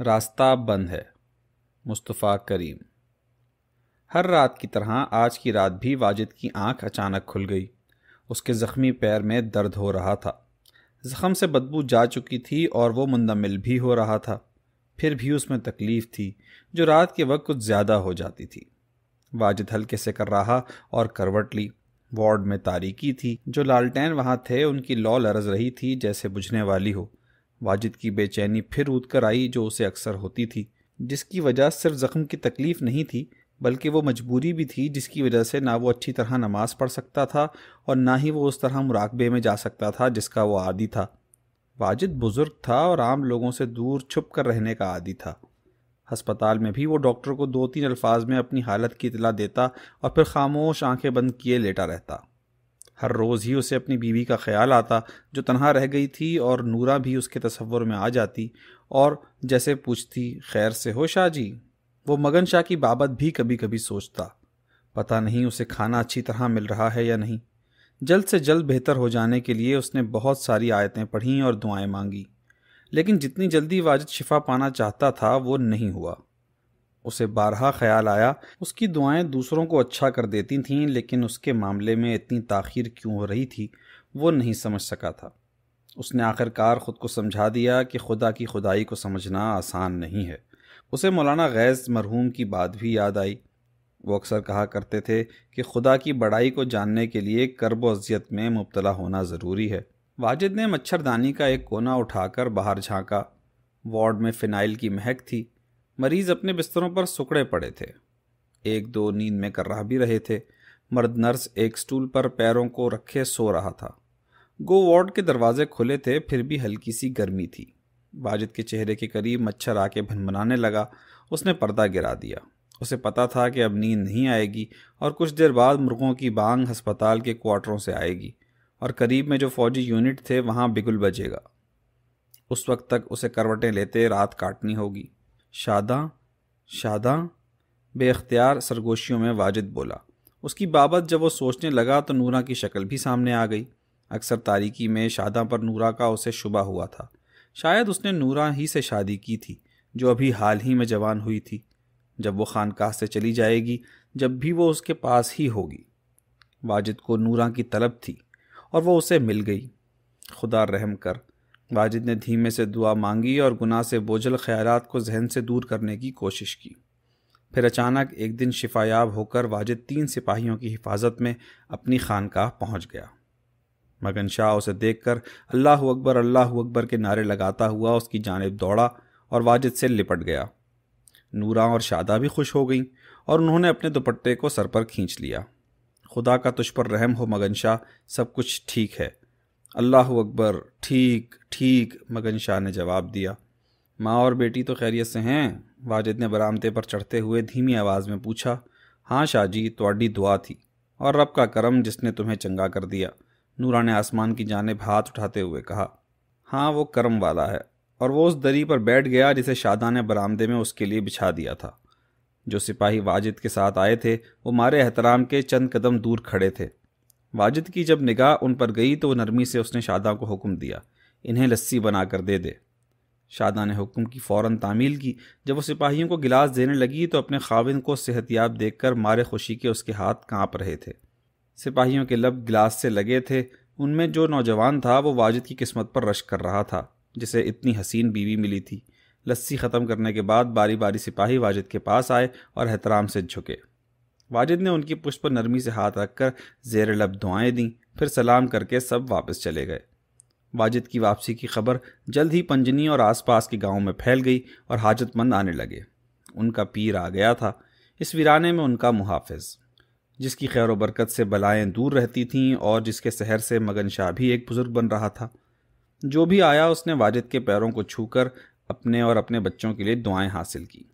रास्ता बंद है मुस्तफ़ा करीम हर रात की तरह आज की रात भी वाजिद की आंख अचानक खुल गई उसके ज़ख्मी पैर में दर्द हो रहा था ज़ख़म से बदबू जा चुकी थी और वो मुंदमिल भी हो रहा था फिर भी उसमें तकलीफ़ थी जो रात के वक्त कुछ ज़्यादा हो जाती थी वाजिद हल्के से कर रहा और करवट ली वार्ड में तारीकी थी जो लालटेन वहाँ थे उनकी लॉ लरज रही थी जैसे बुझने वाली हो वाजिद की बेचैनी फिर ऊद कर आई जो उसे अक्सर होती थी जिसकी वजह सिर्फ ज़ख्म की तकलीफ़ नहीं थी बल्कि वो मजबूरी भी थी जिसकी वजह से ना वो अच्छी तरह नमाज पढ़ सकता था और ना ही वो उस तरह मुराकबे में जा सकता था जिसका वो आदि था वाजिद बुज़ुर्ग था और आम लोगों से दूर छुप कर रहने का आदि था हस्पताल में भी वो डॉक्टर को दो तीन अल्फाज में अपनी हालत की इतला देता और फिर खामोश आंखें बंद किए लेटा रहता हर रोज़ ही उसे अपनी बीवी का ख्याल आता जो तनहा रह गई थी और नूरा भी उसके तस्वुर में आ जाती और जैसे पूछती खैर से हो शाह जी वो मगन शाह की बाबत भी कभी कभी सोचता पता नहीं उसे खाना अच्छी तरह मिल रहा है या नहीं जल्द से जल्द बेहतर हो जाने के लिए उसने बहुत सारी आयतें पढ़ीं और दुआएं मांगी लेकिन जितनी जल्दी वाजिद शिफा पाना चाहता था वो नहीं हुआ उसे बारहा ख्याल आया उसकी दुआएं दूसरों को अच्छा कर देती थीं लेकिन उसके मामले में इतनी ताखिर क्यों हो रही थी वो नहीं समझ सका था उसने आखिरकार ख़ुद को समझा दिया कि खुदा की खुदाई को समझना आसान नहीं है उसे मौलाना गैज़ मरहूम की बात भी याद आई वो अक्सर कहा करते थे कि खुदा की बड़ाई को जानने के लिए करब अजियत में मुबतला होना ज़रूरी है वाजिद ने मच्छरदानी का एक कोना उठाकर बाहर झांका वार्ड में फ़िनाइल की महक थी मरीज अपने बिस्तरों पर सुकड़े पड़े थे एक दो नींद में कर्राह भी रहे थे मर्द नर्स एक स्टूल पर पैरों को रखे सो रहा था गो वार्ड के दरवाजे खुले थे फिर भी हल्की सी गर्मी थी वाजिद के चेहरे के करीब मच्छर आके भनभनाने लगा उसने पर्दा गिरा दिया उसे पता था कि अब नींद नहीं आएगी और कुछ देर बाद मुर्गों की बांग अस्पताल के क्वार्टरों से आएगी और करीब में जो फौजी यूनिट थे वहाँ बिगुल बजेगा उस वक्त तक उसे करवटें लेते रात काटनी होगी शादा शादा बेख्तियार सरगोशियों में वाजिद बोला उसकी बाबत जब वो सोचने लगा तो नूरा की शक्ल भी सामने आ गई अक्सर तारीकी में शादा पर नूरा का उसे शुबा हुआ था शायद उसने नूरा ही से शादी की थी जो अभी हाल ही में जवान हुई थी जब वो खानकाह से चली जाएगी जब भी वो उसके पास ही होगी वाजिद को नूरा की तलब थी और वो उसे मिल गई खुदा रहम कर वाजिद ने धीमे से दुआ मांगी और गुनाह से बोझल ख्यालात को जहन से दूर करने की कोशिश की फिर अचानक एक दिन शिफायाब होकर वाजिद तीन सिपाहियों की हिफाजत में अपनी खानकाह पहुंच गया मगन शाह उसे देख कर अल्लाह अकबर अल्लाह अकबर के नारे लगाता हुआ उसकी जानब दौड़ा और वाजिद से लिपट गया नूरा और शादा भी खुश हो गईं और उन्होंने अपने दुपट्टे को सर पर खींच लिया खुदा का तुझ पर रहम हो मगन शाह सब कुछ ठीक है अल्लाह अकबर ठीक ठीक मगन शाह ने जवाब दिया माँ और बेटी तो खैरियत से हैं वाजिद ने बरामदे पर चढ़ते हुए धीमी आवाज़ में पूछा हाँ शाह जी थोड़ी दुआ थी और रब का करम जिसने तुम्हें चंगा कर दिया नूरा ने आसमान की जानब हाथ उठाते हुए कहा हाँ वो करम वाला है और वो उस दरी पर बैठ गया जिसे शादा ने बरामदे में उसके लिए बिछा दिया था जो सिपाही वाजिद के साथ आए थे वो मारे एहतराम के चंद कदम दूर खड़े थे वाजिद की जब निगाह उन पर गई तो नरमी से उसने शादा को हुक्म दिया इन्हें लस्सी बना कर दे दे शादा ने हुक्म की फ़ौर तामील की जब वो सिपाहियों को गिलास देने लगी तो अपने खाविन को सेहतियाब देख कर मारे खुशी के उसके हाथ काँप रहे थे सिपाहियों के लब गिलास से लगे थे उनमें जो नौजवान था वो वाजिद की किस्मत पर रश कर रहा था जिसे इतनी हसीन बीवी मिली थी लस्सी ख़त्म करने के बाद बारी बारी सिपाही वाजिद के पास आए और एहतराम से झुके वाजिद ने उनकी पुष्ट पर नरमी से हाथ रखकर जेर लब दुआएँ दीं फिर सलाम करके सब वापस चले गए वाजिद की वापसी की खबर जल्द ही पंजनी और आसपास के गाँव में फैल गई और हाजतमंद आने लगे उनका पीर आ गया था इस वीराने में उनका मुहाफ़ जिसकी खैर बरकत से बलाएं दूर रहती थीं और जिसके शहर से मगन शाह भी एक बुज़ुर्ग बन रहा था जो भी आया उसने वाजिद के पैरों को छूकर अपने और अपने बच्चों के लिए दुआएं हासिल की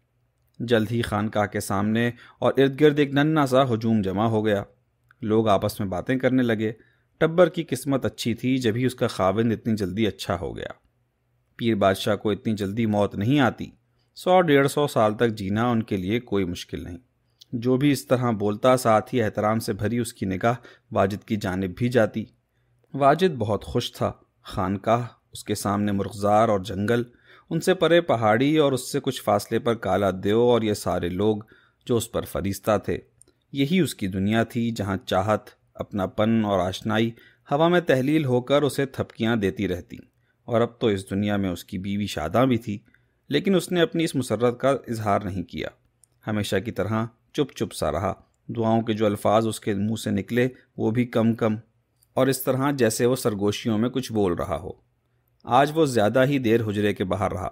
जल्द ही खानकाह के सामने और इर्द गिर्द एक नन्ना सा हजूम जमा हो गया लोग आपस में बातें करने लगे टब्बर की किस्मत अच्छी थी जब ही उसका खाविंद इतनी जल्दी अच्छा हो गया पीर बादशाह को इतनी जल्दी मौत नहीं आती सौ डेढ़ सौ साल तक जीना उनके लिए कोई मुश्किल नहीं जो भी इस तरह बोलता साथ ही एहतराम से भरी उसकी निगाह वाजिद की जानब भी जाती वाजिद बहुत खुश था खानकाह उसके सामने मुर्गजार और जंगल उनसे परे पहाड़ी और उससे कुछ फासले पर काला देव और ये सारे लोग जो उस पर फरिश्ता थे यही उसकी दुनिया थी जहाँ चाहत अपनापन और आशनाई हवा में तहलील होकर उसे थपकियाँ देती रहती और अब तो इस दुनिया में उसकी बीवी शादा भी थी लेकिन उसने अपनी इस मुसरत का इजहार नहीं किया हमेशा की तरह चुप चुप सा रहा दुआओं के जो अल्फाज उसके मुंह से निकले वो भी कम कम और इस तरह जैसे वो सरगोशियों में कुछ बोल रहा हो आज वो ज़्यादा ही देर हुजरे के बाहर रहा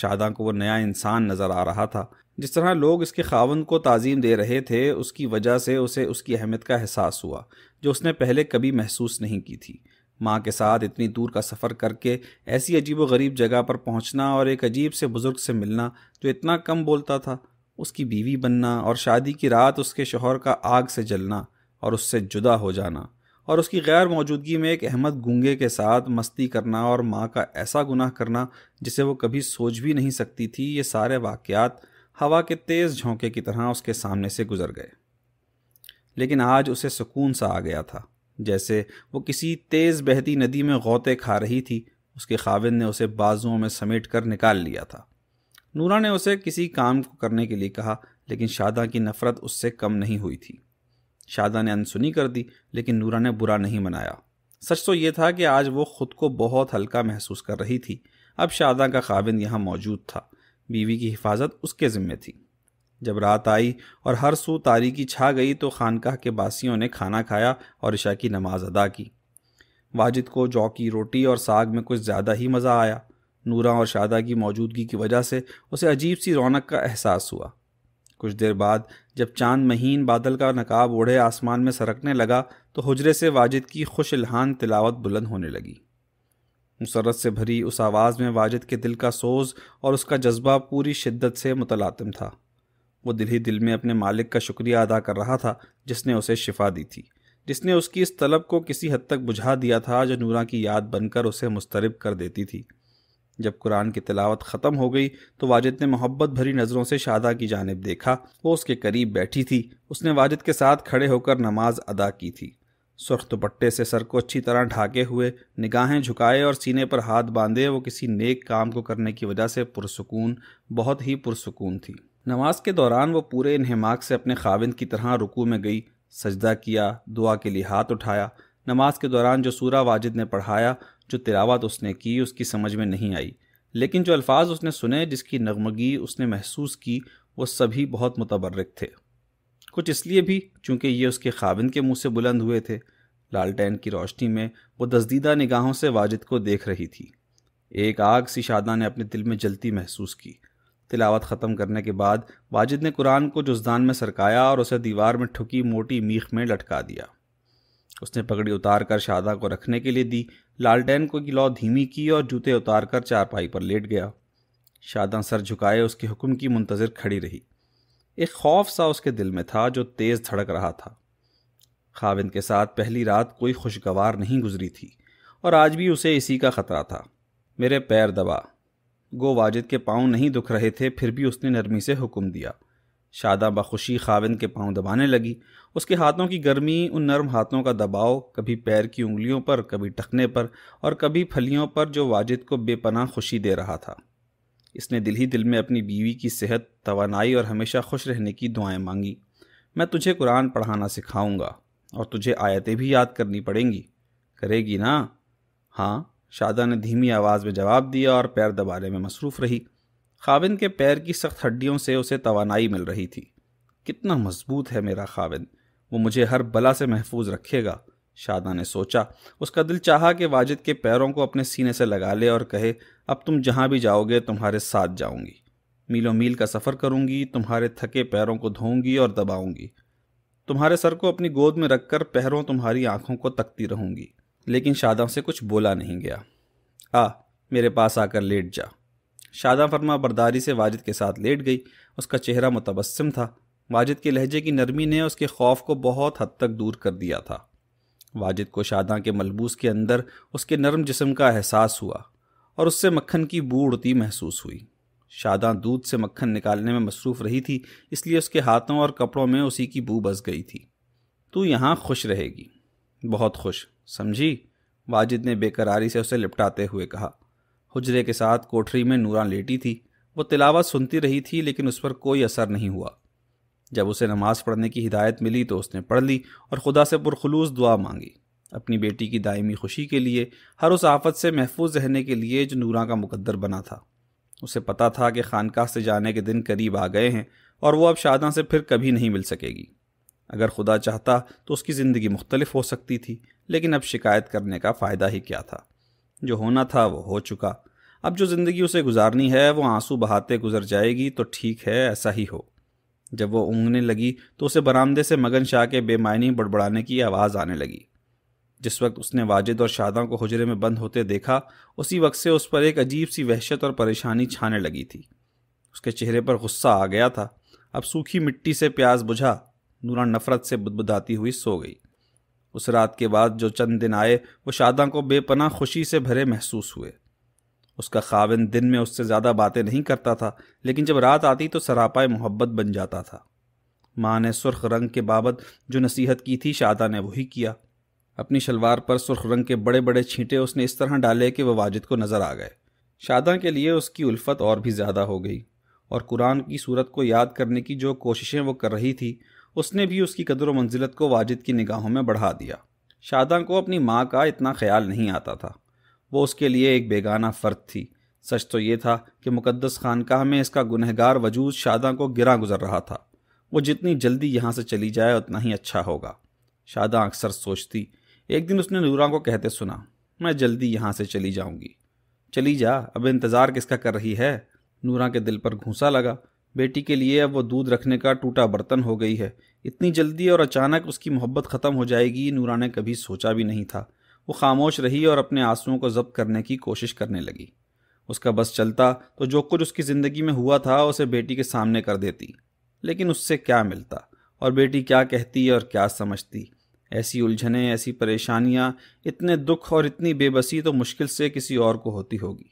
शादा को वो नया इंसान नज़र आ रहा था जिस तरह लोग इसके खावन को ताज़ीम दे रहे थे उसकी वजह से उसे उसकी अहमियत का एहसास हुआ जो उसने पहले कभी महसूस नहीं की थी माँ के साथ इतनी दूर का सफ़र करके ऐसी अजीब गरीब जगह पर पहुँचना और एक अजीब से बुज़ुर्ग से मिलना जो इतना कम बोलता था उसकी बीवी बनना और शादी की रात उसके शोहर का आग से जलना और उससे जुदा हो जाना और उसकी गैर मौजूदगी में एक अहमद गुंगे के साथ मस्ती करना और माँ का ऐसा गुनाह करना जिसे वो कभी सोच भी नहीं सकती थी ये सारे वाक़ात हवा के तेज़ झोंके की तरह उसके सामने से गुजर गए लेकिन आज उसे सुकून सा आ गया था जैसे वो किसी तेज़ बहती नदी में गौते खा रही थी उसके खाविन ने उसे बाजुओं में समेट कर निकाल लिया था नूरा ने उसे किसी काम को करने के लिए कहा लेकिन शादा की नफ़रत उससे कम नहीं हुई थी शादा ने अनसुनी कर दी लेकिन नूरा ने बुरा नहीं मनाया सच तो ये था कि आज वो खुद को बहुत हल्का महसूस कर रही थी अब शादा का खाविंद यहाँ मौजूद था बीवी की हिफाजत उसके ज़िम्मे थी जब रात आई और हर सू तारीकी छा गई तो खानकाह के बासियों ने खाना खाया और ऋषा की नमाज अदा की वाजिद को जौकी रोटी और साग में कुछ ज़्यादा ही मज़ा आया नूरा और शादा की मौजूदगी की वजह से उसे अजीब सी रौनक का एहसास हुआ कुछ देर बाद जब चांद महीन बादल का नकाब ओढ़े आसमान में सरकने लगा तो हजरे से वाजिद की खुश लहान तिलावत बुलंद होने लगी मुसरत से भरी उस आवाज़ में वाजिद के दिल का सोज और उसका जज्बा पूरी शिद्दत से मुतलातम था वो दिल ही दिल में अपने मालिक का शुक्रिया अदा कर रहा था जिसने उसे शिफा दी थी जिसने उसकी इस तलब को किसी हद तक बुझा दिया था जो नूरा की याद बनकर उसे मुस्तरब कर देती थी जब कुरान की तिलावत ख़त्म हो गई तो वाजिद ने मोहब्बत भरी नज़रों से शादा की जानब देखा वो उसके करीब बैठी थी उसने वाजिद के साथ खड़े होकर नमाज अदा की थी सुर्ख दुपट्टे से सर को अच्छी तरह ढाके हुए निगाहें झुकाए और सीने पर हाथ बांधे वो किसी नेक काम को करने की वजह से पुरसकून बहुत ही पुरसकून थी नमाज के दौरान वो पूरे इन्हमाक से अपने खाविंद की तरह रुकू में गई सजदा किया दुआ के लिए हाथ उठाया नमाज के दौरान जो सूरा वाजिद ने पढ़ाया जो तिलावत उसने की उसकी समझ में नहीं आई लेकिन जो अल्फाज उसने सुने जिसकी नगमगी उसने महसूस की वो सभी बहुत मुतबरक थे कुछ इसलिए भी चूँकि ये उसके खाविन के मुँह से बुलंद हुए थे लालटेन की रोशनी में वो दसदीदा निगाहों से वाजिद को देख रही थी एक आग सी शादा ने अपने दिल में जलती महसूस की तिलावत ख़त्म करने के बाद वाजिद ने कुरान को जुजदान में सरकाया और उसे दीवार में ठुकी मोटी मीख में लटका दिया उसने पगड़ी उतार कर शादा को रखने के लिए दी लालटेन को की लौ धीमी की और जूते उतार कर चारपाई पर लेट गया शादा सर झुकाए उसके हुक्म की मुंतज़र खड़ी रही एक खौफ सा उसके दिल में था जो तेज़ धड़क रहा था खाविंद के साथ पहली रात कोई खुशगवार नहीं गुजरी थी और आज भी उसे इसी का ख़तरा था मेरे पैर दबा गो वाजिद के पाँव नहीं दुख रहे थे फिर भी उसने नरमी से हुक्म दिया शादा बखुशी खाविंद के पाँव दबाने लगी उसके हाथों की गर्मी उन नरम हाथों का दबाव कभी पैर की उंगलियों पर कभी टखने पर और कभी फलियों पर जो वाजिद को बेपनाह खुशी दे रहा था इसने दिल ही दिल में अपनी बीवी की सेहत तोानाई और हमेशा खुश रहने की दुआएं मांगी मैं तुझे कुरान पढ़ाना सिखाऊंगा और तुझे आयतें भी याद करनी पड़ेंगी करेगी ना हाँ शादा ने धीमी आवाज़ में जवाब दिया और पैर दबाने में मसरूफ़ रही खाविंद के पैर की सख्त हड्डियों से उसे तोानाई मिल रही थी कितना मजबूत है मेरा खाविंद वो मुझे हर बला से महफूज रखेगा शादा ने सोचा उसका दिल चाहा कि वाजिद के पैरों को अपने सीने से लगा ले और कहे अब तुम जहाँ भी जाओगे तुम्हारे साथ जाऊँगी मीलों मील का सफ़र करूँगी तुम्हारे थके पैरों को धोऊंगी और दबाऊँगी तुम्हारे सर को अपनी गोद में रखकर पैरों तुम्हारी आँखों को तकती रहूँगी लेकिन शादा से कुछ बोला नहीं गया आ मेरे पास आकर लेट जा शादा फरमा बर्दारी से वाजिद के साथ लेट गई उसका चेहरा मुतबसम था वाजिद के लहजे की नरमी ने उसके खौफ को बहुत हद तक दूर कर दिया था वाजिद को शादा के मलबूस के अंदर उसके नरम जिसम का एहसास हुआ और उससे मक्खन की बू उड़ती महसूस हुई शादा दूध से मक्खन निकालने में मसरूफ़ रही थी इसलिए उसके हाथों और कपड़ों में उसी की बू बस गई थी तू यहाँ खुश रहेगी बहुत खुश समझी वाजिद ने बेकरारी से उसे लिपटाते हुए कहा हुजरे के साथ कोठरी में नूरा लेटी थी वो तिलावत सुनती रही थी लेकिन उस पर कोई असर नहीं हुआ जब उसे नमाज़ पढ़ने की हिदायत मिली तो उसने पढ़ ली और खुदा से पुरखलूस दुआ मांगी अपनी बेटी की दायमी खुशी के लिए हर उस आफत से महफूज रहने के लिए जो नूरा का मुकद्दर बना था उसे पता था कि खानका से जाने के दिन करीब आ गए हैं और वो अब शादा से फिर कभी नहीं मिल सकेगी अगर खुदा चाहता तो उसकी ज़िंदगी मुख्तलिफ हो सकती थी लेकिन अब शिकायत करने का फ़ायदा ही क्या था जो होना था वो हो चुका अब जो ज़िंदगी उसे गुजारनी है वो आंसू बहाते गुजर जाएगी तो ठीक है ऐसा ही हो जब वो ऊँगने लगी तो उसे बरामदे से मगन शाह के बेमायनी बड़बड़ाने की आवाज़ आने लगी जिस वक्त उसने वाजिद और शादा को हजरे में बंद होते देखा उसी वक्त से उस पर एक अजीब सी वहशत और परेशानी छाने लगी थी उसके चेहरे पर गुस्सा आ गया था अब सूखी मिट्टी से प्याज बुझा नूरा नफरत से बुदबुदाती हुई सो गई उस रात के बाद जो चंद दिन आए वो शादा को बेपना खुशी से भरे महसूस हुए उसका खाविन दिन में उससे ज़्यादा बातें नहीं करता था लेकिन जब रात आती तो सरापाए मोहब्बत बन जाता था माँ ने सुर्ख रंग के बाबत जो नसीहत की थी शादा ने वही किया अपनी शलवार पर सुर्ख रंग के बड़े बड़े छींटे उसने इस तरह डाले कि वह वाजिद को नज़र आ गए शादा के लिए उसकी उल्फत और भी ज़्यादा हो गई और कुरान की सूरत को याद करने की जो कोशिशें वो कर रही थी उसने भी उसकी कदर मंजिलत को वाजिद की निगाहों में बढ़ा दिया शादा को अपनी माँ का इतना ख्याल नहीं आता था वो उसके लिए एक बेगाना फ़र्द थी सच तो ये था कि मुकद्दस खानकाह में इसका गुनहगार वजूद शादा को गिरा गुजर रहा था वो जितनी जल्दी यहाँ से चली जाए उतना ही अच्छा होगा शादा अक्सर सोचती एक दिन उसने नूरा को कहते सुना मैं जल्दी यहाँ से चली जाऊँगी चली जा अब इंतज़ार किसका कर रही है नूरा के दिल पर घूसा लगा बेटी के लिए अब वो दूध रखने का टूटा बर्तन हो गई है इतनी जल्दी और अचानक उसकी मोहब्बत ख़त्म हो जाएगी नूरा ने कभी सोचा भी नहीं था वो खामोश रही और अपने आंसुओं को जब्त करने की कोशिश करने लगी उसका बस चलता तो जो कुछ उसकी ज़िंदगी में हुआ था उसे बेटी के सामने कर देती लेकिन उससे क्या मिलता और बेटी क्या कहती और क्या समझती ऐसी उलझने ऐसी परेशानियाँ इतने दुख और इतनी बेबसी तो मुश्किल से किसी और को होती होगी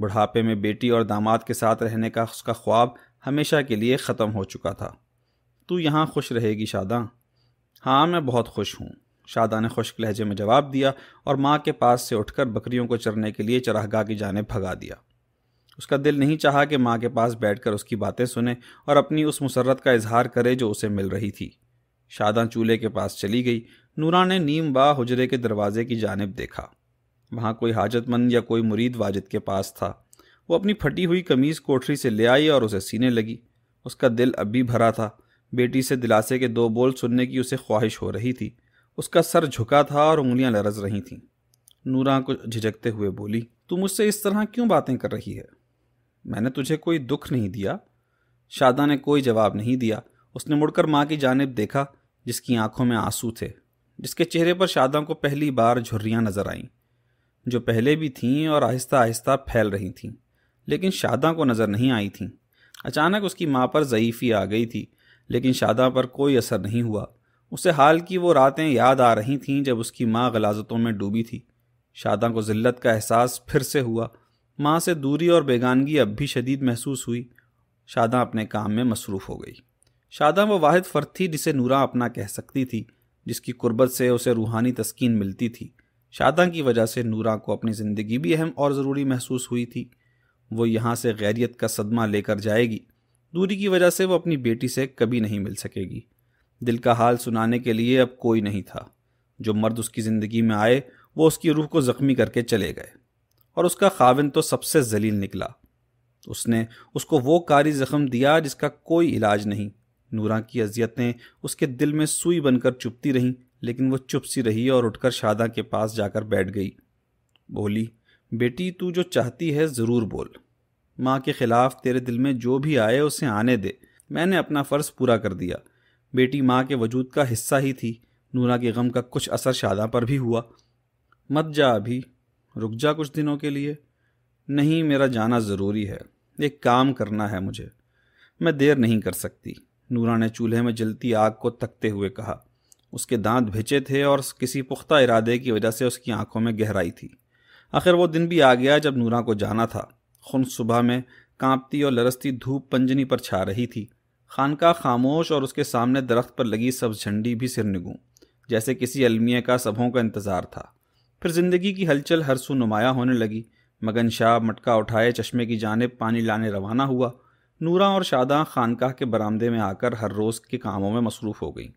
बुढ़ापे में बेटी और दामाद के साथ रहने का उसका ख्वाब हमेशा के लिए ख़त्म हो चुका था तू यहाँ खुश रहेगी शादा हाँ मैं बहुत खुश हूँ शादा ने खुश्क लहजे में जवाब दिया और माँ के पास से उठकर बकरियों को चरने के लिए चराहगा की जाने भगा दिया उसका दिल नहीं चाहा कि माँ के पास बैठकर उसकी बातें सुने और अपनी उस मुसरत का इजहार करे जो उसे मिल रही थी शादा चूल्हे के पास चली गई नूरा ने नीम बा हुजरे के दरवाजे की जानब देखा वहाँ कोई हाजतमंद या कोई मुरीद वाजिद के पास था वो अपनी फटी हुई कमीज़ कोठरी से ले आई और उसे सीने लगी उसका दिल अब भी भरा था बेटी से दिलासे के दो बोल सुनने की उसे ख्वाहिश हो रही थी उसका सर झुका था और उंगलियां लरज रही थीं नूरा को झिझकते हुए बोली तू मुझसे इस तरह क्यों बातें कर रही है मैंने तुझे कोई दुख नहीं दिया शादा ने कोई जवाब नहीं दिया उसने मुड़कर माँ की जानब देखा जिसकी आंखों में आंसू थे जिसके चेहरे पर शादा को पहली बार झुर्रियाँ नज़र आईं जो पहले भी थीं और आहिस्ता आहिस्ता फैल रही थीं लेकिन शादा को नज़र नहीं आई थीं अचानक उसकी माँ पर ज़यीफ़ी आ गई थी लेकिन शादा पर कोई असर नहीं हुआ उसे हाल की वो रातें याद आ रही थीं जब उसकी माँ गलाजतों में डूबी थी शादा को ज़िल्लत का एहसास फिर से हुआ माँ से दूरी और बेगानगी अब भी शदीद महसूस हुई शादा अपने काम में मसरूफ़ हो गई शादा वो वाहिद फ़र्द थी जिसे नूरा अपना कह सकती थी जिसकी कुर्बत से उसे रूहानी तस्कीन मिलती थी शादा की वजह से नूरा को अपनी ज़िंदगी भी अहम और ज़रूरी महसूस हुई थी वो यहाँ से गैरियत का सदमा लेकर जाएगी दूरी की वजह से वो अपनी बेटी से कभी नहीं मिल सकेगी दिल का हाल सुनाने के लिए अब कोई नहीं था जो मर्द उसकी ज़िंदगी में आए वो उसकी रूह को ज़ख्मी करके चले गए और उसका खाविन तो सबसे जलील निकला उसने उसको वो कारी ज़ख्म दिया जिसका कोई इलाज नहीं नूरा की अजियतें उसके दिल में सुई बनकर चुपती रहीं लेकिन वो चुप सी रही और उठकर शादा के पास जाकर बैठ गई बोली बेटी तू जो चाहती है ज़रूर बोल माँ के ख़िलाफ़ तेरे दिल में जो भी आए उसे आने दे मैंने अपना फ़र्ज़ पूरा कर दिया बेटी माँ के वजूद का हिस्सा ही थी नूरा के गम का कुछ असर शादा पर भी हुआ मत जा अभी रुक जा कुछ दिनों के लिए नहीं मेरा जाना ज़रूरी है एक काम करना है मुझे मैं देर नहीं कर सकती नूरा ने चूल्हे में जलती आग को तकते हुए कहा उसके दांत भिचे थे और किसी पुख्ता इरादे की वजह से उसकी आंखों में गहराई थी आखिर वो दिन भी आ गया जब नूरा को जाना था खुन सुबह में कांपती और लरसती धूप पंजनी पर छा रही थी खानका खामोश और उसके सामने दरख्त पर लगी सब झंडी भी निगू जैसे किसी अलमिया का सबों का इंतज़ार था फिर जिंदगी की हलचल हर सू नुमाया होने लगी मगन शाह मटका उठाए चश्मे की जानब पानी लाने रवाना हुआ नूरा और शादा खानकाह के बरामदे में आकर हर रोज़ के कामों में मसरूफ़ हो गई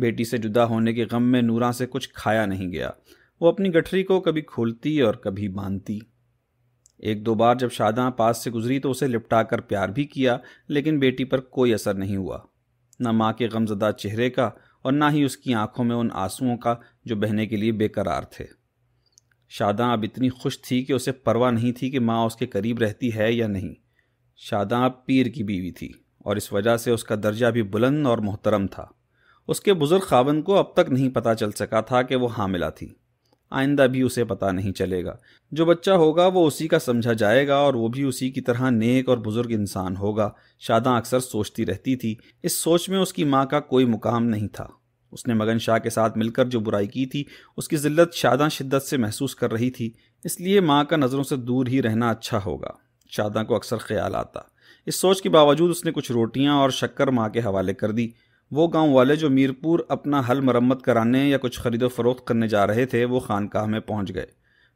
बेटी से जुदा होने के गम में नूरा से कुछ खाया नहीं गया वो अपनी गठरी को कभी खोलती और कभी बांधती एक दो बार जब शादा पास से गुजरी तो उसे लिपटाकर प्यार भी किया लेकिन बेटी पर कोई असर नहीं हुआ न माँ के गमजदा चेहरे का और ना ही उसकी आंखों में उन आंसुओं का जो बहने के लिए बेकरार थे शादा अब इतनी खुश थी कि उसे परवाह नहीं थी कि माँ उसके करीब रहती है या नहीं शादा अब पीर की बीवी थी और इस वजह से उसका दर्जा भी बुलंद और मोहतरम था उसके बुज़ुर्ग खावन को अब तक नहीं पता चल सका था कि वो हामिला थी आइंदा भी उसे पता नहीं चलेगा जो बच्चा होगा वो उसी का समझा जाएगा और वो भी उसी की तरह नेक और बुजुर्ग इंसान होगा शादा अक्सर सोचती रहती थी इस सोच में उसकी माँ का कोई मुकाम नहीं था उसने मगन शाह के साथ मिलकर जो बुराई की थी उसकी जिल्लत शादा शिद्दत से महसूस कर रही थी इसलिए माँ का नज़रों से दूर ही रहना अच्छा होगा शादा को अक्सर ख्याल आता इस सोच के बावजूद उसने कुछ रोटियाँ और शक्कर माँ के हवाले कर दी वो गांव वाले जो मीरपुर अपना हल मरम्मत कराने या कुछ ख़रीदो फरोख्त करने जा रहे थे वो खानकाह में पहुंच गए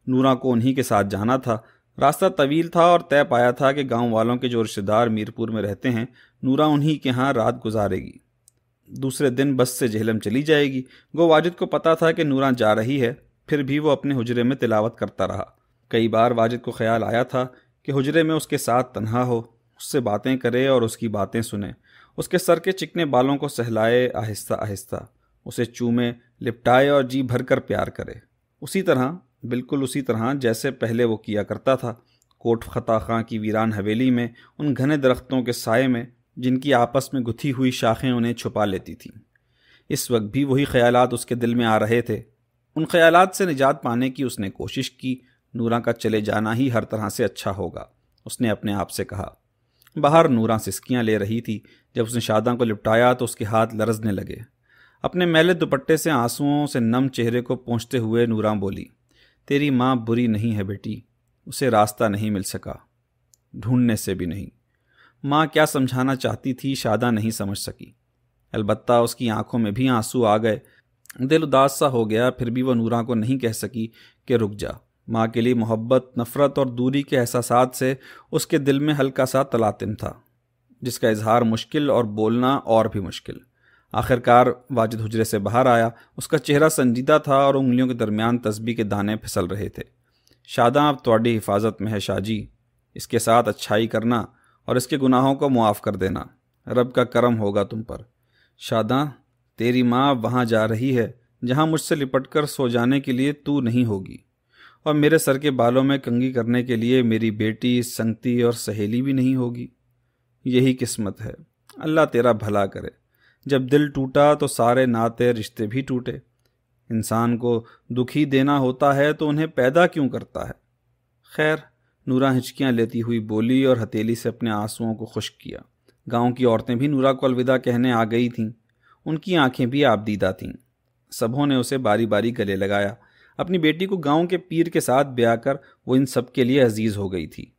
नूरा को उन्हीं के साथ जाना था रास्ता तवील था और तय पाया था कि गांव वालों के जो रिश्तेदार मीरपुर में रहते हैं नूरा उन्हीं के यहाँ रात गुजारेगी दूसरे दिन बस से जहलम चली जाएगी गो वाजिद को पता था कि नूरा जा रही है फिर भी वो अपने हजरे में तिलावत करता रहा कई बार वाजिद को ख्याल आया था कि हजरे में उसके साथ तनहा हो उससे बातें करे और उसकी बातें सुने उसके सर के चिकने बालों को सहलाए आहिस्ता आहिस्ता उसे चूमे लिपटाए और जी भर कर प्यार करे उसी तरह बिल्कुल उसी तरह जैसे पहले वो किया करता था कोट ख़ता खां की वीरान हवेली में उन घने दरख्तों के साय में जिनकी आपस में गुथी हुई शाखें उन्हें छुपा लेती थीं इस वक्त भी वही ख्याल उसके दिल में आ रहे थे उन ख्याल से निजात पाने की उसने कोशिश की नूरा का चले जाना ही हर तरह से अच्छा होगा उसने अपने आप से कहा बाहर नूरा सिस्कियाँ ले रही थी जब उसने शादा को लिपटाया तो उसके हाथ लरजने लगे अपने मैले दुपट्टे से आंसुओं से नम चेहरे को पहुँचते हुए नूरा बोली तेरी माँ बुरी नहीं है बेटी उसे रास्ता नहीं मिल सका ढूंढने से भी नहीं माँ क्या समझाना चाहती थी शादा नहीं समझ सकी अलबत् उसकी आंखों में भी आंसू आ गए दिल उदास सा हो गया फिर भी वह नूरा को नहीं कह सकी कि रुक जा माँ के लिए मोहब्बत नफ़रत और दूरी के एहसास से उसके दिल में हल्का सा तलातिम था जिसका इजहार मुश्किल और बोलना और भी मुश्किल आखिरकार वाजिद हुजरे से बाहर आया उसका चेहरा संजीदा था और उंगलियों के दरमियान तस्बी के दाने फिसल रहे थे शादा अब तोड़ी हिफाजत में है शाजी इसके साथ अच्छाई करना और इसके गुनाहों को मुआफ़ कर देना रब का करम होगा तुम पर शादा तेरी माँ वहाँ जा रही है जहाँ मुझसे लिपट कर सो जाने के लिए तू नहीं होगी और मेरे सर के बालों में कंगी करने के लिए मेरी बेटी संगति और सहेली भी नहीं होगी यही किस्मत है अल्लाह तेरा भला करे जब दिल टूटा तो सारे नाते रिश्ते भी टूटे इंसान को दुखी देना होता है तो उन्हें पैदा क्यों करता है खैर नूरा हिचकियां लेती हुई बोली और हथेली से अपने आंसुओं को खुश किया गांव की औरतें भी नूरा को अलविदा कहने आ गई थीं उनकी आंखें भी दीदा थीं सबों ने उसे बारी बारी गले लगाया अपनी बेटी को गांव के पीर के साथ ब्याह कर वो इन सब के लिए अजीज़ हो गई थी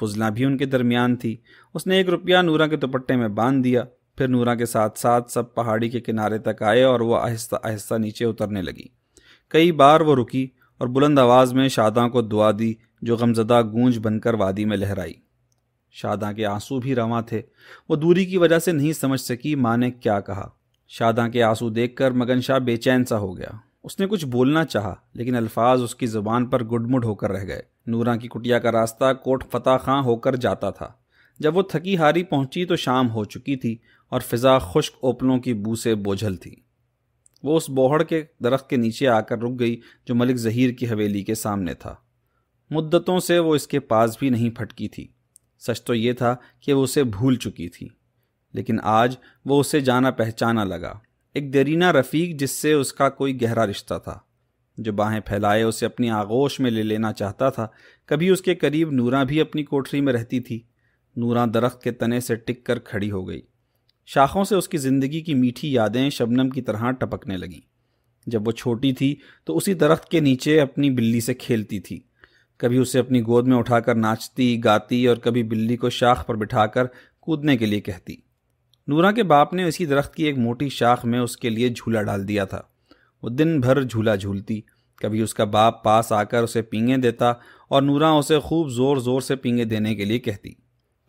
फजला भी उनके दरमियान थी उसने एक रुपया नूरा के दुपट्टे में बांध दिया फिर नूरा के साथ साथ सब पहाड़ी के किनारे तक आए और वह आहिस्ता आहिस्ता नीचे उतरने लगी कई बार वो रुकी और बुलंद आवाज़ में शादा को दुआ दी जो गमजदा गूंज बनकर वादी में लहराई शादा के आंसू भी रवा थे वो दूरी की वजह से नहीं समझ सकी माँ ने क्या कहा शादा के आंसू देखकर मगन शाह बेचैन सा हो गया उसने कुछ बोलना चाहा लेकिन अल्फाज उसकी ज़ुबान पर गुडमुड होकर रह गए नूरा की कुटिया का रास्ता कोट फतेह खां होकर जाता था जब वो थकी हारी पहुंची तो शाम हो चुकी थी और फिज़ा खुश्क ओपलों की बू से बोझल थी वो उस बोहड़ के दरख्त के नीचे आकर रुक गई जो मलिक ज़हीर की हवेली के सामने था मुद्दतों से वो इसके पास भी नहीं फटकी थी सच तो ये था कि वो उसे भूल चुकी थी लेकिन आज वो उसे जाना पहचाना लगा एक दरीना रफ़ीक जिससे उसका कोई गहरा रिश्ता था जो बाहें फैलाए उसे अपनी आगोश में ले लेना चाहता था कभी उसके करीब नूरा भी अपनी कोठरी में रहती थी नूरा दरख्त के तने से टिक कर खड़ी हो गई शाखों से उसकी ज़िंदगी की मीठी यादें शबनम की तरह टपकने लगीं जब वो छोटी थी तो उसी दरख्त के नीचे अपनी बिल्ली से खेलती थी कभी उसे अपनी गोद में उठाकर नाचती गाती और कभी बिल्ली को शाख पर बिठाकर कूदने के लिए कहती नूरा के बाप ने उसी दरख्त की एक मोटी शाख में उसके लिए झूला डाल दिया था वो दिन भर झूला झूलती कभी उसका बाप पास आकर उसे पींगे देता और नूरा उसे खूब ज़ोर ज़ोर से पींगे देने के लिए कहती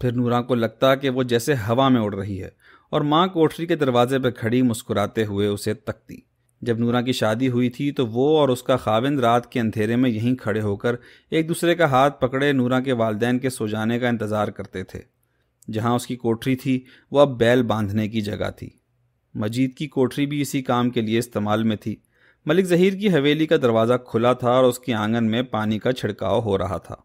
फिर नूरा को लगता कि वो जैसे हवा में उड़ रही है और माँ कोठरी के दरवाजे पर खड़ी मुस्कुराते हुए उसे तकती जब नूरा की शादी हुई थी तो वो और उसका खाविंद रात के अंधेरे में यहीं खड़े होकर एक दूसरे का हाथ पकड़े नूरा के वालदेन के सो जाने का इंतज़ार करते थे जहां उसकी कोठरी थी वह अब बैल बांधने की जगह थी मजीद की कोठरी भी इसी काम के लिए इस्तेमाल में थी मलिक ज़हीर की हवेली का दरवाज़ा खुला था और उसके आंगन में पानी का छिड़काव हो रहा था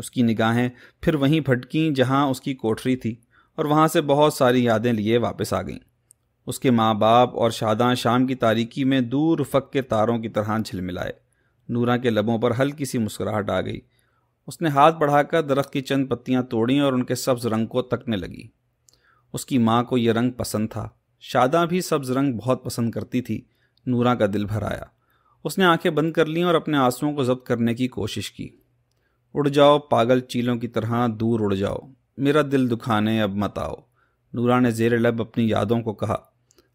उसकी निगाहें फिर वहीं भटकी जहां उसकी कोठरी थी और वहां से बहुत सारी यादें लिए वापस आ गईं उसके माँ बाप और शादा शाम की तारीकी में दूर फक के तारों की तरह झिलमिलाए नूरा के लबों पर हल्की सी मुस्कुराहट आ गई उसने हाथ बढ़ाकर दरख्त की चंद पत्तियां तोड़ी और उनके सब्ज रंग को तकने लगी उसकी माँ को यह रंग पसंद था शादा भी सब्ज रंग बहुत पसंद करती थी नूरा का दिल भर आया उसने आंखें बंद कर लीं और अपने आंसुओं को जब्त करने की कोशिश की उड़ जाओ पागल चीलों की तरह दूर उड़ जाओ मेरा दिल दुखाने अब मत आओ नूरा ने जेर लब अपनी यादों को कहा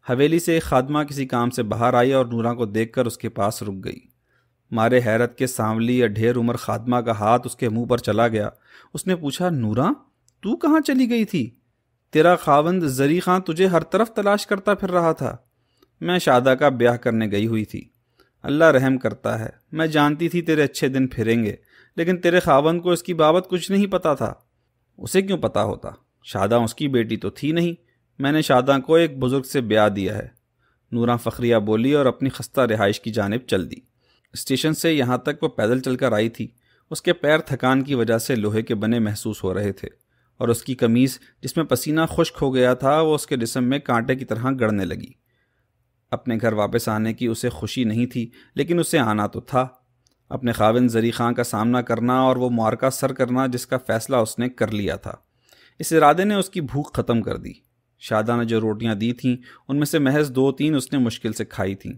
हवेली से एक खादमा किसी काम से बाहर आई और नूरा को देखकर उसके पास रुक गई मारे हैरत के सांवली या ढेर उम्र खादमा का हाथ उसके मुंह पर चला गया उसने पूछा नूरा तू कहाँ चली गई थी तेरा खावंद जरी खां तुझे हर तरफ तलाश करता फिर रहा था मैं शादा का ब्याह करने गई हुई थी अल्लाह रहम करता है मैं जानती थी तेरे अच्छे दिन फिरेंगे लेकिन तेरे खावंद को इसकी बाबत कुछ नहीं पता था उसे क्यों पता होता शादा उसकी बेटी तो थी नहीं मैंने शादा को एक बुज़ुर्ग से ब्याह दिया है नूरा फ़खरिया बोली और अपनी खस्ता रिहाइश की जानब चल दी स्टेशन से यहाँ तक वो पैदल चलकर आई थी उसके पैर थकान की वजह से लोहे के बने महसूस हो रहे थे और उसकी कमीज़ जिसमें पसीना खुश्क हो गया था वो उसके जिसम में कांटे की तरह गड़ने लगी अपने घर वापस आने की उसे खुशी नहीं थी लेकिन उसे आना तो था अपने खाविन जरी खां का सामना करना और वो मारका सर करना जिसका फ़ैसला उसने कर लिया था इस इरादे ने उसकी भूख ख़त्म कर दी शादा ने जो रोटियां दी थीं उनमें से महज दो तीन उसने मुश्किल से खाई थीं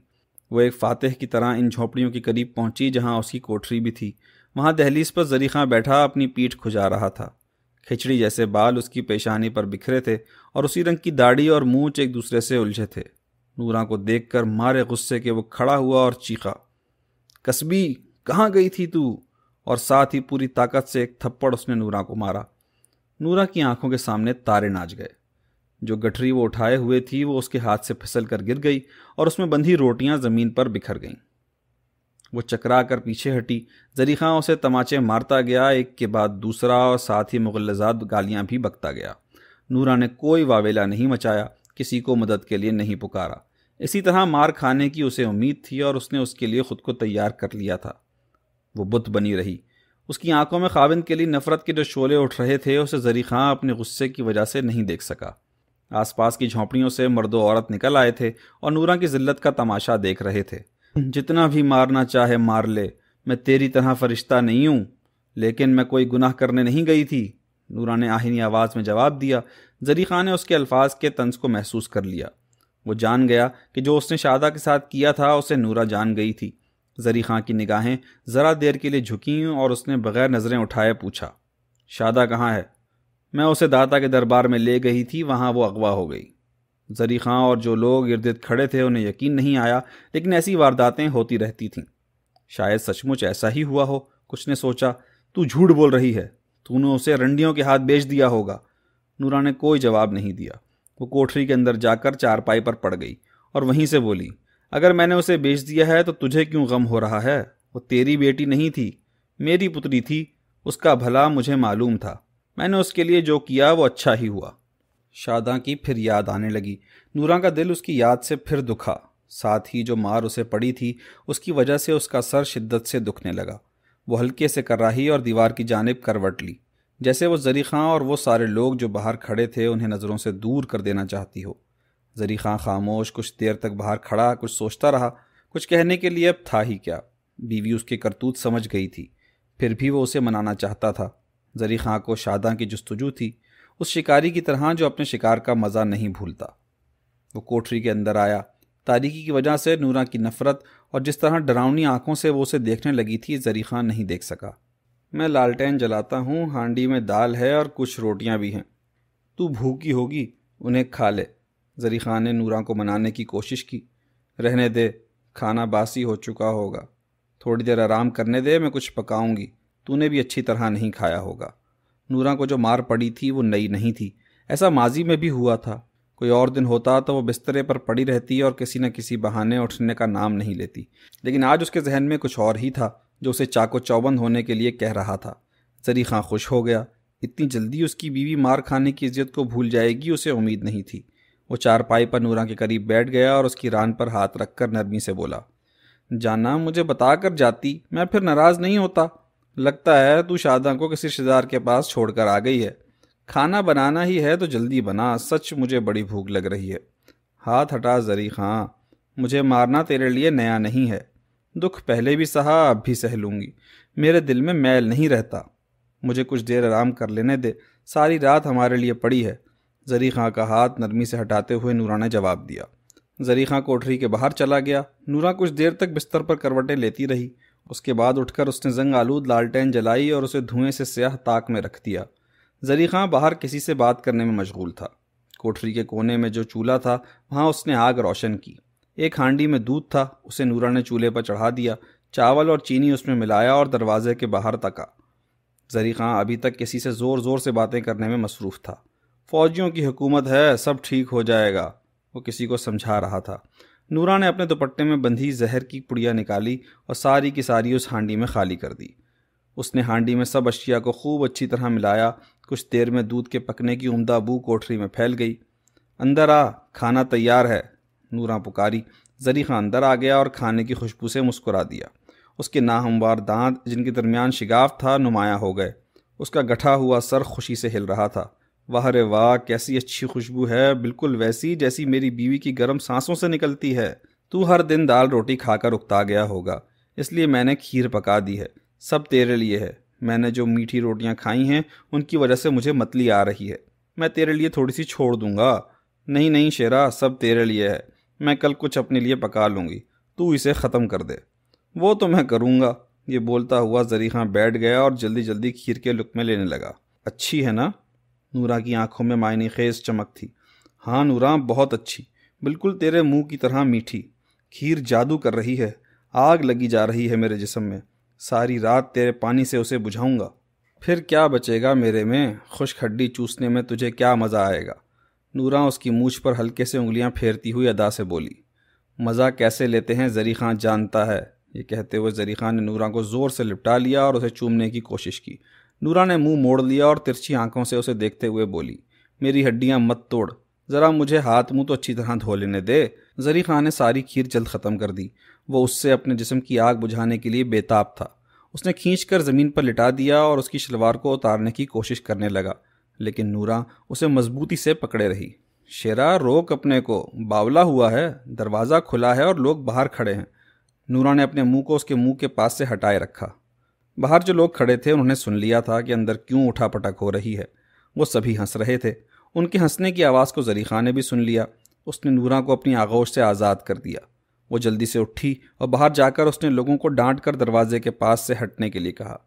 वह एक फातह की तरह इन झोपड़ियों के करीब पहुंची जहां उसकी कोठरी भी थी वहां दहलीज पर जरी खां बैठा अपनी पीठ खुजा रहा था खिचड़ी जैसे बाल उसकी पेशानी पर बिखरे थे और उसी रंग की दाढ़ी और मूँछ एक दूसरे से उलझे थे नूरा को देख कर मारे गुस्से के वो खड़ा हुआ और चीखा कस्बी कहाँ गई थी तू और साथ ही पूरी ताकत से एक थप्पड़ उसने नूरा को मारा नूरा की आंखों के सामने तारे नाच गए जो गठरी वो उठाए हुए थी वो उसके हाथ से फिसल कर गिर गई और उसमें बंधी रोटियां ज़मीन पर बिखर गईं वो चकरा कर पीछे हटी जरी उसे तमाचे मारता गया एक के बाद दूसरा और साथ ही मुगलजात गालियां भी बकता गया नूरा ने कोई वावेला नहीं मचाया किसी को मदद के लिए नहीं पुकारा इसी तरह मार खाने की उसे उम्मीद थी और उसने उसके लिए ख़ुद को तैयार कर लिया था वो बुत बनी रही उसकी आंखों में खाविंद के लिए नफ़रत के जो शोले उठ रहे थे उसे जरी खां अपने गुस्से की वजह से नहीं देख सका आसपास की झोंपड़ियों से मर्दो औरत निकल आए थे और नूरा की जिल्लत का तमाशा देख रहे थे जितना भी मारना चाहे मार ले मैं तेरी तरह फरिश्ता नहीं हूँ लेकिन मैं कोई गुनाह करने नहीं गई थी नूरा ने आहिनी आवाज़ में जवाब दिया जरी खान ने उसके अल्फाज के तंज को महसूस कर लिया वो जान गया कि जो उसने शादा के साथ किया था उसे नूरा जान गई थी जरी खां की निगाहें ज़रा देर के लिए झुकी और उसने बगैर नज़रें उठाए पूछा शादा कहाँ है मैं उसे दाता के दरबार में ले गई थी वहाँ वो अगवा हो गई जरी खां और जो लोग इर्द गिर्द खड़े थे उन्हें यकीन नहीं आया लेकिन ऐसी वारदातें होती रहती थीं शायद सचमुच ऐसा ही हुआ हो कुछ ने सोचा तू झूठ बोल रही है तूने उसे रंडियों के हाथ बेच दिया होगा नूरा ने कोई जवाब नहीं दिया वो कोठरी के अंदर जाकर चारपाई पर पड़ गई और वहीं से बोली अगर मैंने उसे बेच दिया है तो तुझे क्यों गम हो रहा है वो तेरी बेटी नहीं थी मेरी पुत्री थी उसका भला मुझे मालूम था मैंने उसके लिए जो किया वो अच्छा ही हुआ शादा की फिर याद आने लगी नूरा का दिल उसकी याद से फिर दुखा साथ ही जो मार उसे पड़ी थी उसकी वजह से उसका सर शिद्दत से दुखने लगा वो हल्के से कराही और दीवार की जानब करवट ली जैसे वो जरी खां और वो सारे लोग जो बाहर खड़े थे उन्हें नज़रों से दूर कर देना चाहती हो जरी खां खामोश कुछ देर तक बाहर खड़ा कुछ सोचता रहा कुछ कहने के लिए अब था ही क्या बीवी उसके करतूत समझ गई थी फिर भी वो उसे मनाना चाहता था जरी खां को शादा की जस्तजू थी उस शिकारी की तरह जो अपने शिकार का मज़ा नहीं भूलता वो कोठरी के अंदर आया तारीकी की वजह से नूरा की नफ़रत और जिस तरह डरावनी आंखों से वो उसे देखने लगी थी जरी खां नहीं देख सका मैं लालटेन जलाता हूँ हांडी में दाल है और कुछ रोटियाँ भी हैं तू भूखी होगी उन्हें खा ले जरी खान ने नूरा को मनाने की कोशिश की रहने दे खाना बासी हो चुका होगा थोड़ी देर आराम करने दे मैं कुछ पकाऊंगी तूने भी अच्छी तरह नहीं खाया होगा नूरा को जो मार पड़ी थी वो नई नहीं थी ऐसा माजी में भी हुआ था कोई और दिन होता तो वो बिस्तरे पर पड़ी रहती और किसी न किसी बहाने उठने का नाम नहीं लेती लेकिन आज उसके जहन में कुछ और ही था जो उसे चाको चौबंद होने के लिए कह रहा था जरी खां खुश हो गया इतनी जल्दी उसकी बीवी मार खाने की इज्जत को भूल जाएगी उसे उम्मीद नहीं थी वो चारपाई पर नूरा के करीब बैठ गया और उसकी रान पर हाथ रखकर नरमी से बोला जाना मुझे बता कर जाती मैं फिर नाराज़ नहीं होता लगता है तू शादा को किसी रिश्तेदार के पास छोड़कर आ गई है खाना बनाना ही है तो जल्दी बना सच मुझे बड़ी भूख लग रही है हाथ हटा जरी खां मुझे मारना तेरे लिए नया नहीं है दुख पहले भी सहा अब भी सह लूँगी मेरे दिल में मैल नहीं रहता मुझे कुछ देर आराम कर लेने दे सारी रात हमारे लिए पड़ी है जरी खां का हाथ नरमी से हटाते हुए नूरा ने जवाब दिया जरी खां कोठरी के बाहर चला गया नूरा कुछ देर तक बिस्तर पर करवटें लेती रही उसके बाद उठकर उसने जंग आलूद लालटेन जलाई और उसे धुएं से स्याह ताक में रख दिया जरी खां बाहर किसी से बात करने में मशगूल था कोठरी के कोने में जो चूल्हा था वहाँ उसने आग रोशन की एक हांडी में दूध था उसे नूरा ने चूल्हे पर चढ़ा दिया चावल और चीनी उसमें मिलाया और दरवाजे के बाहर तका जरी खां अभी तक किसी से ज़ोर ज़ोर से बातें करने में मसरूफ़ था फ़ौजियों की हुकूमत है सब ठीक हो जाएगा वो किसी को समझा रहा था नूरा ने अपने दुपट्टे में बंधी जहर की पुड़िया निकाली और सारी की सारी उस हांडी में खाली कर दी उसने हांडी में सब अशिया को खूब अच्छी तरह मिलाया कुछ देर में दूध के पकने की उमदा बू कोठरी में फैल गई अंदर आ खाना तैयार है नूरा पुकारी जरी खां अंदर आ गया और खाने की खुशबू से मुस्कुरा दिया उसके नाहमवार दांत जिनके दरमियान शिगाफ था नुमाया हो गए उसका गठा हुआ सर खुशी से हिल रहा था वाह रे वाह कैसी अच्छी खुशबू है बिल्कुल वैसी जैसी मेरी बीवी की गर्म सांसों से निकलती है तू हर दिन दाल रोटी खाकर उकता गया होगा इसलिए मैंने खीर पका दी है सब तेरे लिए है मैंने जो मीठी रोटियां खाई हैं उनकी वजह से मुझे मतली आ रही है मैं तेरे लिए थोड़ी सी छोड़ दूंगा नहीं नहीं शेरा सब तेरे लिए है मैं कल कुछ अपने लिए पका लूँगी तू इसे ख़त्म कर दे वो तो मैं करूँगा ये बोलता हुआ जरीहा बैठ गया और जल्दी जल्दी खीर के में लेने लगा अच्छी है ना नूरा की आंखों में मायने खेज चमक थी हाँ नूरा बहुत अच्छी बिल्कुल तेरे मुंह की तरह मीठी खीर जादू कर रही है आग लगी जा रही है मेरे जिसम में सारी रात तेरे पानी से उसे बुझाऊंगा फिर क्या बचेगा मेरे में खुश खड्डी चूसने में तुझे क्या मज़ा आएगा नूरा उसकी मूछ पर हल्के से उंगलियां फेरती हुई अदा से बोली मज़ा कैसे लेते हैं जरी खान जानता है ये कहते हुए जरी खान ने नूरा को ज़ोर से लिपटा लिया और उसे चूमने की कोशिश की नूरा ने मुंह मोड़ लिया और तिरछी आंखों से उसे देखते हुए बोली मेरी हड्डियां मत तोड़ ज़रा मुझे हाथ मुंह तो अच्छी तरह धो लेने दे जरी खान ने सारी खीर जल्द ख़त्म कर दी वो उससे अपने जिस्म की आग बुझाने के लिए बेताब था उसने खींच कर ज़मीन पर लिटा दिया और उसकी शलवार को उतारने की कोशिश करने लगा लेकिन नूरा उसे मजबूती से पकड़े रही शेरा रोक अपने को बावला हुआ है दरवाज़ा खुला है और लोग बाहर खड़े हैं नूरा ने अपने मुंह को उसके मुंह के पास से हटाए रखा बाहर जो लोग खड़े थे उन्होंने सुन लिया था कि अंदर क्यों उठा पटक हो रही है वो सभी हंस रहे थे उनके हंसने की आवाज़ को जरीखा ने भी सुन लिया उसने नूरा को अपनी आगोश से आज़ाद कर दिया वो जल्दी से उठी और बाहर जाकर उसने लोगों को डांट कर दरवाजे के पास से हटने के लिए कहा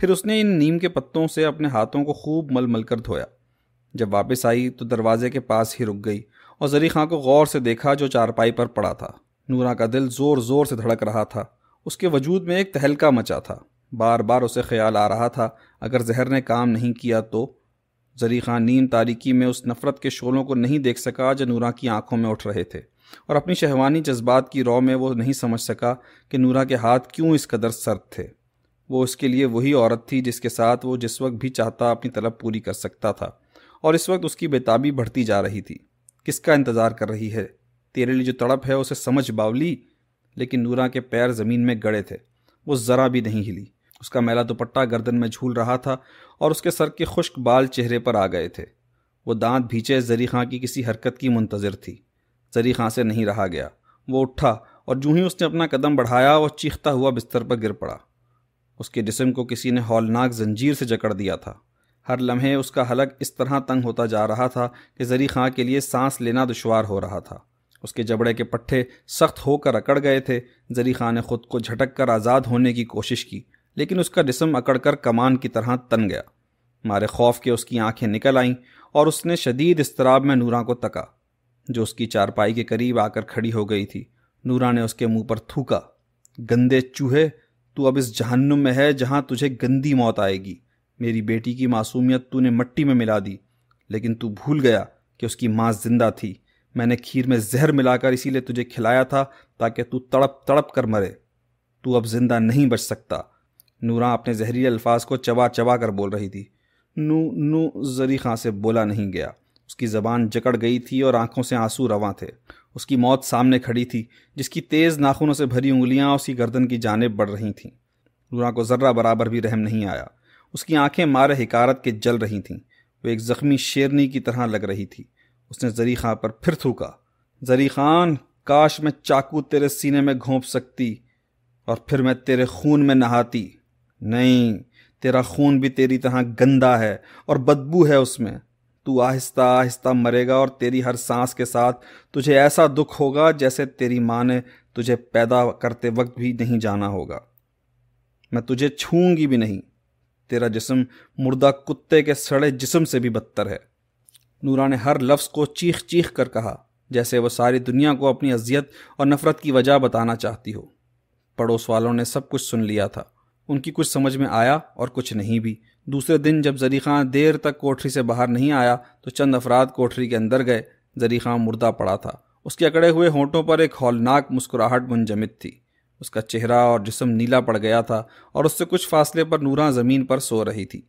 फिर उसने इन नीम के पत्तों से अपने हाथों को खूब मल मल कर धोया जब वापस आई तो दरवाजे के पास ही रुक गई और जरी खां को गौर से देखा जो चारपाई पर पड़ा था नूरा का दिल ज़ोर ज़ोर से धड़क रहा था उसके वजूद में एक तहलका मचा था बार बार उसे ख्याल आ रहा था अगर जहर ने काम नहीं किया तो जरी खान नीम तारीकी में उस नफ़रत के शोलों को नहीं देख सका जो नूरा की आंखों में उठ रहे थे और अपनी शहवानी जज्बात की रौ में वो नहीं समझ सका कि नूरा के हाथ क्यों इस कदर सर्द थे वो उसके लिए वही औरत थी जिसके साथ वो जिस वक्त भी चाहता अपनी तलब पूरी कर सकता था और इस वक्त उसकी बेताबी बढ़ती जा रही थी किसका इंतज़ार कर रही है तेरे लिए जो तड़प है उसे समझ बावली लेकिन नूरा के पैर ज़मीन में गड़े थे वो ज़रा भी नहीं हिली उसका मैला दुपट्टा गर्दन में झूल रहा था और उसके सर के खुश्क बाल चेहरे पर आ गए थे वो दांत भीचे जरी खां की किसी हरकत की मुंतज़र थी जरी खां से नहीं रहा गया वो उठा और जूही ही उसने अपना कदम बढ़ाया वह चीखता हुआ बिस्तर पर गिर पड़ा उसके जिसम को किसी ने हौलनाक जंजीर से जकड़ दिया था हर लम्हे उसका हलक इस तरह तंग होता जा रहा था कि जरी खां के लिए सांस लेना दुशवार हो रहा था उसके जबड़े के पट्टे सख्त होकर अकड़ गए थे जरी खां ने खुद को झटक कर आज़ाद होने की कोशिश की लेकिन उसका जिसम अकड़कर कमान की तरह तन गया मारे खौफ के उसकी आंखें निकल आईं और उसने शदीद इसतराब में नूरा को तका जो उसकी चारपाई के करीब आकर खड़ी हो गई थी नूरा ने उसके मुंह पर थूका गंदे चूहे तू अब इस जहन्नुम में है जहाँ तुझे गंदी मौत आएगी मेरी बेटी की मासूमियत तूने मट्टी में मिला दी लेकिन तू भूल गया कि उसकी माँ जिंदा थी मैंने खीर में जहर मिलाकर इसीलिए तुझे खिलाया था ताकि तू तड़प तड़प कर मरे तू अब जिंदा नहीं बच सकता नूरा अपने जहरीले अल्फाज को चबा चबा कर बोल रही थी नू नू जरी खां से बोला नहीं गया उसकी ज़बान जकड़ गई थी और आंखों से आंसू रवा थे उसकी मौत सामने खड़ी थी जिसकी तेज़ नाखूनों से भरी उंगलियां उसकी गर्दन की जानब बढ़ रही थीं नूरा को ज़र्रा बराबर भी रहम नहीं आया उसकी आंखें मारे हकारत के जल रही थीं वो एक ज़ख्मी शेरनी की तरह लग रही थी उसने जरी खां पर फिर थूका जरी खान काश मैं चाकू तेरे सीने में घोंप सकती और फिर मैं तेरे खून में नहाती नहीं तेरा खून भी तेरी तरह गंदा है और बदबू है उसमें तू आहिस्ता आहिस्ता मरेगा और तेरी हर सांस के साथ तुझे ऐसा दुख होगा जैसे तेरी माँ ने तुझे पैदा करते वक्त भी नहीं जाना होगा मैं तुझे छूंगी भी नहीं तेरा जिस्म मुर्दा कुत्ते के सड़े जिस्म से भी बदतर है नूरा ने हर लफ्ज़ को चीख चीख कर कहा जैसे वह सारी दुनिया को अपनी अजियत और नफ़रत की वजह बताना चाहती हो पड़ोस वालों ने सब कुछ सुन लिया था उनकी कुछ समझ में आया और कुछ नहीं भी दूसरे दिन जब जरी खां देर तक कोठरी से बाहर नहीं आया तो चंद अफराद कोठरी के अंदर गए जरी खां मुर्दा पड़ा था उसके अकड़े हुए होंठों पर एक हौलनाक मुस्कुराहट मुंजमद थी उसका चेहरा और जिसम नीला पड़ गया था और उससे कुछ फासले पर नूरा ज़मीन पर सो रही थी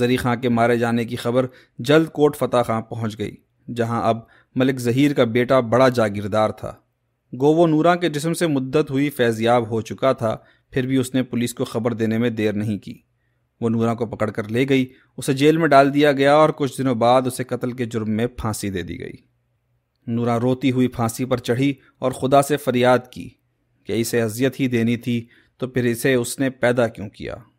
जरी खां के मारे जाने की खबर जल्द कोट फतेह खां पहुँच गई जहाँ अब मलिक ज़हीर का बेटा बड़ा जागीरदार था गोवो नूरा के जिसम से मुद्दत हुई फैज़याब हो चुका था फिर भी उसने पुलिस को खबर देने में देर नहीं की वो नूरा को पकड़ कर ले गई उसे जेल में डाल दिया गया और कुछ दिनों बाद उसे कत्ल के जुर्म में फांसी दे दी गई नूरा रोती हुई फांसी पर चढ़ी और खुदा से फरियाद की कि इसे अजियत ही देनी थी तो फिर इसे उसने पैदा क्यों किया